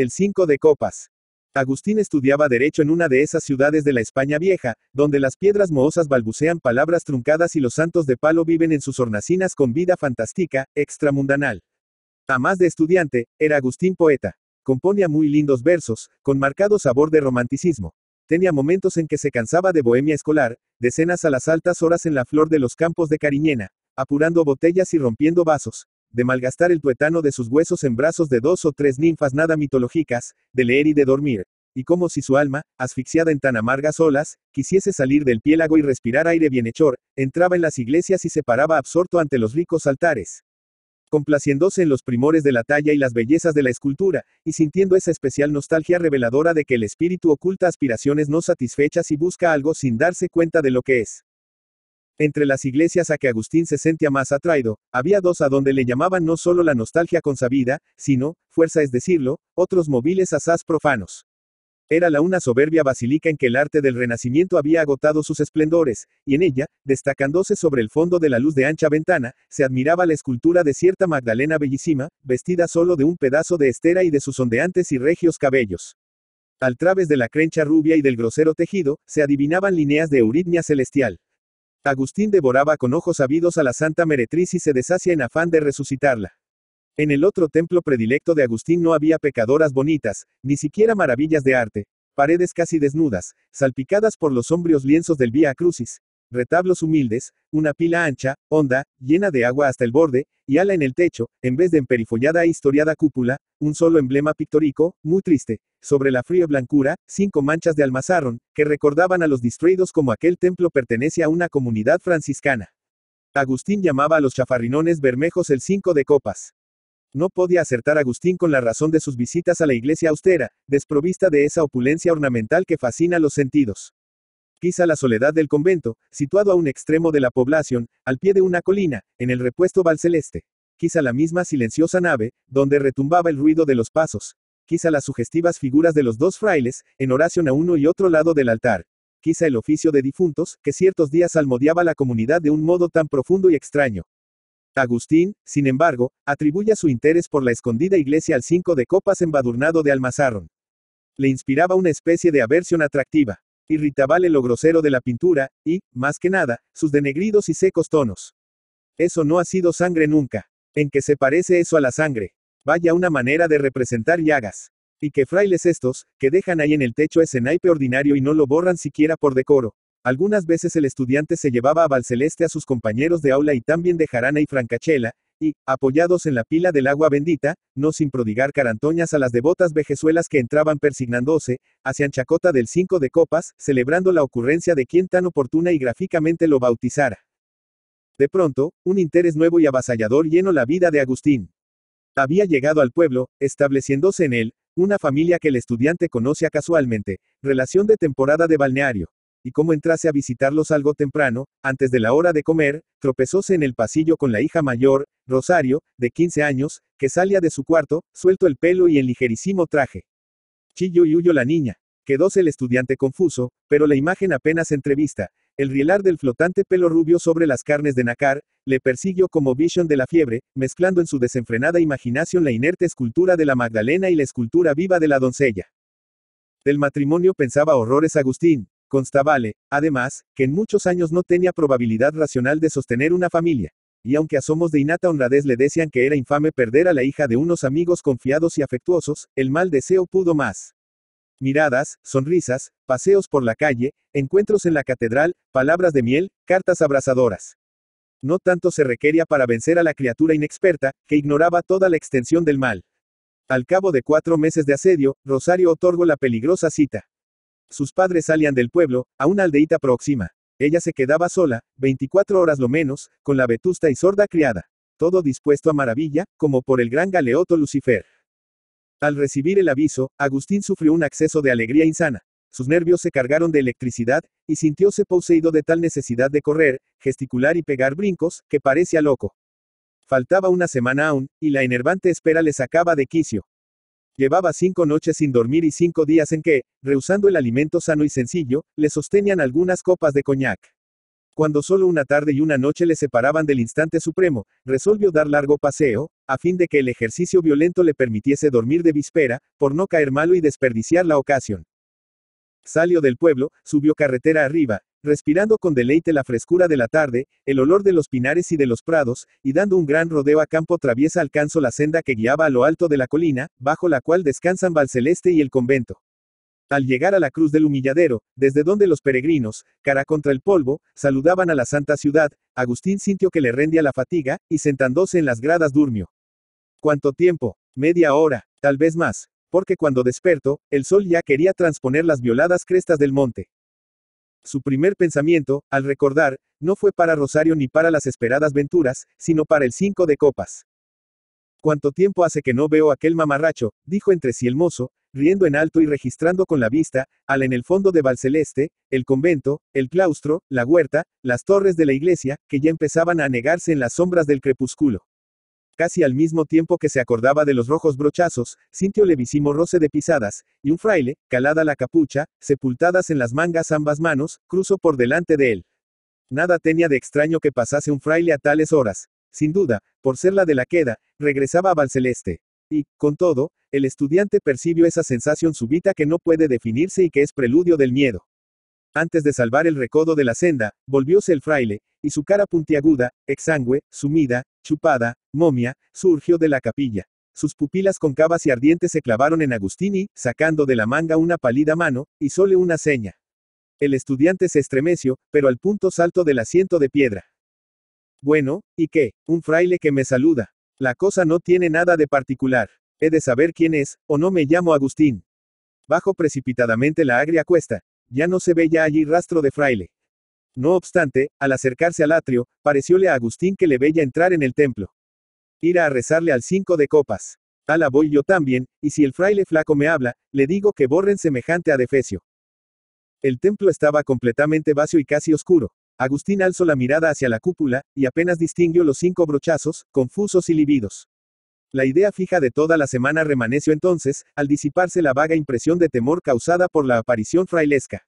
El 5 de copas. Agustín estudiaba derecho en una de esas ciudades de la España vieja, donde las piedras mohosas balbucean palabras truncadas y los santos de palo viven en sus hornacinas con vida fantástica, extramundanal. A más de estudiante, era Agustín poeta. Componía muy lindos versos, con marcado sabor de romanticismo. Tenía momentos en que se cansaba de bohemia escolar, decenas a las altas horas en la flor de los campos de Cariñena, apurando botellas y rompiendo vasos, de malgastar el tuetano de sus huesos en brazos de dos o tres ninfas nada mitológicas, de leer y de dormir, y como si su alma, asfixiada en tan amargas olas, quisiese salir del piélago y respirar aire bienhechor, entraba en las iglesias y se paraba absorto ante los ricos altares. Complaciéndose en los primores de la talla y las bellezas de la escultura, y sintiendo esa especial nostalgia reveladora de que el espíritu oculta aspiraciones no satisfechas y busca algo sin darse cuenta de lo que es. Entre las iglesias a que Agustín se sentía más atraído, había dos a donde le llamaban no solo la nostalgia consabida, sino, fuerza es decirlo, otros móviles asaz profanos. Era la una soberbia basílica en que el arte del Renacimiento había agotado sus esplendores, y en ella, destacándose sobre el fondo de la luz de ancha ventana, se admiraba la escultura de cierta Magdalena bellísima, vestida solo de un pedazo de estera y de sus ondeantes y regios cabellos. Al través de la crencha rubia y del grosero tejido, se adivinaban líneas de euritmia celestial. Agustín devoraba con ojos avidos a la Santa Meretriz y se deshacía en afán de resucitarla. En el otro templo predilecto de Agustín no había pecadoras bonitas, ni siquiera maravillas de arte, paredes casi desnudas, salpicadas por los sombríos lienzos del Vía Crucis, retablos humildes, una pila ancha, honda, llena de agua hasta el borde, y ala en el techo, en vez de emperifollada e historiada cúpula, un solo emblema pictórico, muy triste, sobre la fría blancura, cinco manchas de almazarrón, que recordaban a los distraídos como aquel templo pertenece a una comunidad franciscana. Agustín llamaba a los chafarrinones bermejos el cinco de copas. No podía acertar Agustín con la razón de sus visitas a la iglesia austera, desprovista de esa opulencia ornamental que fascina los sentidos. Quizá la soledad del convento, situado a un extremo de la población, al pie de una colina, en el repuesto balceleste. Quizá la misma silenciosa nave, donde retumbaba el ruido de los pasos. Quizá las sugestivas figuras de los dos frailes, en oración a uno y otro lado del altar. Quizá el oficio de difuntos, que ciertos días almodiaba la comunidad de un modo tan profundo y extraño. Agustín, sin embargo, atribuye su interés por la escondida iglesia al cinco de copas embadurnado de almazarrón. Le inspiraba una especie de aversión atractiva irritabale lo grosero de la pintura, y, más que nada, sus denegridos y secos tonos. Eso no ha sido sangre nunca. ¿En que se parece eso a la sangre? Vaya una manera de representar llagas. Y que frailes estos, que dejan ahí en el techo ese naipe ordinario y no lo borran siquiera por decoro. Algunas veces el estudiante se llevaba a Valceleste a sus compañeros de aula y también dejarán ahí Francachela, y, apoyados en la pila del agua bendita, no sin prodigar carantoñas a las devotas vejezuelas que entraban persignándose, hacia chacota del cinco de copas, celebrando la ocurrencia de quien tan oportuna y gráficamente lo bautizara. De pronto, un interés nuevo y avasallador llenó la vida de Agustín. Había llegado al pueblo, estableciéndose en él, una familia que el estudiante conoce casualmente, relación de temporada de balneario y como entrase a visitarlos algo temprano, antes de la hora de comer, tropezóse en el pasillo con la hija mayor, Rosario, de 15 años, que salía de su cuarto, suelto el pelo y en ligerísimo traje. Chillo y huyó la niña. Quedóse el estudiante confuso, pero la imagen apenas entrevista, el rielar del flotante pelo rubio sobre las carnes de Nacar, le persiguió como vision de la fiebre, mezclando en su desenfrenada imaginación la inerte escultura de la Magdalena y la escultura viva de la doncella. Del matrimonio pensaba horrores Agustín vale además, que en muchos años no tenía probabilidad racional de sostener una familia, y aunque a somos de innata honradez le decían que era infame perder a la hija de unos amigos confiados y afectuosos, el mal deseo pudo más. Miradas, sonrisas, paseos por la calle, encuentros en la catedral, palabras de miel, cartas abrazadoras. No tanto se requería para vencer a la criatura inexperta, que ignoraba toda la extensión del mal. Al cabo de cuatro meses de asedio, Rosario otorgó la peligrosa cita. Sus padres salían del pueblo, a una aldeíta próxima. Ella se quedaba sola, 24 horas lo menos, con la vetusta y sorda criada. Todo dispuesto a maravilla, como por el gran galeoto Lucifer. Al recibir el aviso, Agustín sufrió un acceso de alegría insana. Sus nervios se cargaron de electricidad, y sintióse poseído de tal necesidad de correr, gesticular y pegar brincos, que parecía loco. Faltaba una semana aún, y la enervante espera le sacaba de quicio. Llevaba cinco noches sin dormir y cinco días en que, rehusando el alimento sano y sencillo, le sostenían algunas copas de coñac. Cuando solo una tarde y una noche le separaban del instante supremo, resolvió dar largo paseo, a fin de que el ejercicio violento le permitiese dormir de víspera, por no caer malo y desperdiciar la ocasión. Salió del pueblo, subió carretera arriba, respirando con deleite la frescura de la tarde, el olor de los pinares y de los prados, y dando un gran rodeo a campo traviesa alcanzó la senda que guiaba a lo alto de la colina, bajo la cual descansan Valceleste y el convento. Al llegar a la cruz del humilladero, desde donde los peregrinos, cara contra el polvo, saludaban a la santa ciudad, Agustín sintió que le rendía la fatiga, y sentándose en las gradas durmió. ¿Cuánto tiempo? Media hora, tal vez más. Porque cuando despertó, el sol ya quería transponer las violadas crestas del monte. Su primer pensamiento, al recordar, no fue para Rosario ni para las esperadas venturas, sino para el cinco de copas. Cuánto tiempo hace que no veo aquel mamarracho, dijo entre sí el mozo, riendo en alto y registrando con la vista, al en el fondo de Valceleste, el convento, el claustro, la huerta, las torres de la iglesia, que ya empezaban a anegarse en las sombras del crepúsculo. Casi al mismo tiempo que se acordaba de los rojos brochazos, sintió levísimo roce de pisadas, y un fraile, calada la capucha, sepultadas en las mangas ambas manos, cruzó por delante de él. Nada tenía de extraño que pasase un fraile a tales horas. Sin duda, por ser la de la queda, regresaba a Valceleste. Y, con todo, el estudiante percibió esa sensación súbita que no puede definirse y que es preludio del miedo. Antes de salvar el recodo de la senda, volvióse el fraile, y su cara puntiaguda, exangüe, sumida, chupada, momia, surgió de la capilla. Sus pupilas concavas y ardientes se clavaron en Agustín y, sacando de la manga una pálida mano, sole una seña. El estudiante se estremeció, pero al punto salto del asiento de piedra. Bueno, ¿y qué? Un fraile que me saluda. La cosa no tiene nada de particular. He de saber quién es, o no me llamo Agustín. Bajo precipitadamente la agria cuesta. Ya no se ve ya allí rastro de fraile. No obstante, al acercarse al atrio, parecióle a Agustín que le veía entrar en el templo. Ir a rezarle al cinco de copas. Ala voy yo también, y si el fraile flaco me habla, le digo que borren semejante a Defecio. El templo estaba completamente vacío y casi oscuro. Agustín alzó la mirada hacia la cúpula, y apenas distinguió los cinco brochazos, confusos y libidos. La idea fija de toda la semana remaneció entonces, al disiparse la vaga impresión de temor causada por la aparición frailesca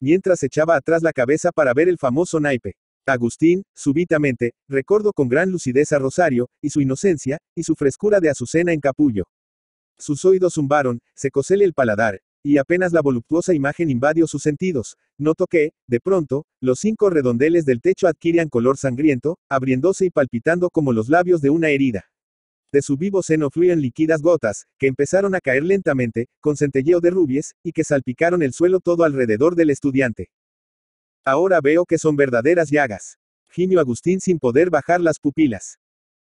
mientras echaba atrás la cabeza para ver el famoso naipe. Agustín, súbitamente, recordó con gran lucidez a Rosario, y su inocencia, y su frescura de azucena en capullo. Sus oídos zumbaron, se cosele el paladar, y apenas la voluptuosa imagen invadió sus sentidos, notó que, de pronto, los cinco redondeles del techo adquirían color sangriento, abriéndose y palpitando como los labios de una herida. De su vivo seno fluían líquidas gotas, que empezaron a caer lentamente, con centelleo de rubies, y que salpicaron el suelo todo alrededor del estudiante. Ahora veo que son verdaderas llagas. Gimió Agustín sin poder bajar las pupilas.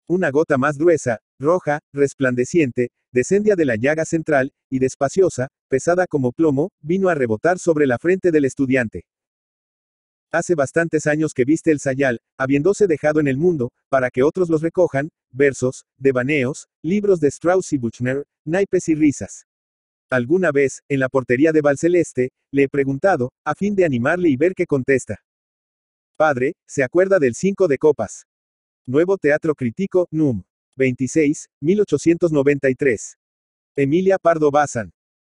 Una gota más gruesa, roja, resplandeciente, descendía de la llaga central, y despaciosa, pesada como plomo, vino a rebotar sobre la frente del estudiante. Hace bastantes años que viste el sayal, habiéndose dejado en el mundo, para que otros los recojan, versos, devaneos, libros de Strauss y Buchner, naipes y risas. Alguna vez, en la portería de Valceleste, le he preguntado, a fin de animarle y ver qué contesta. Padre, se acuerda del 5 de copas. Nuevo Teatro Crítico, NUM. 26, 1893. Emilia Pardo Bazán.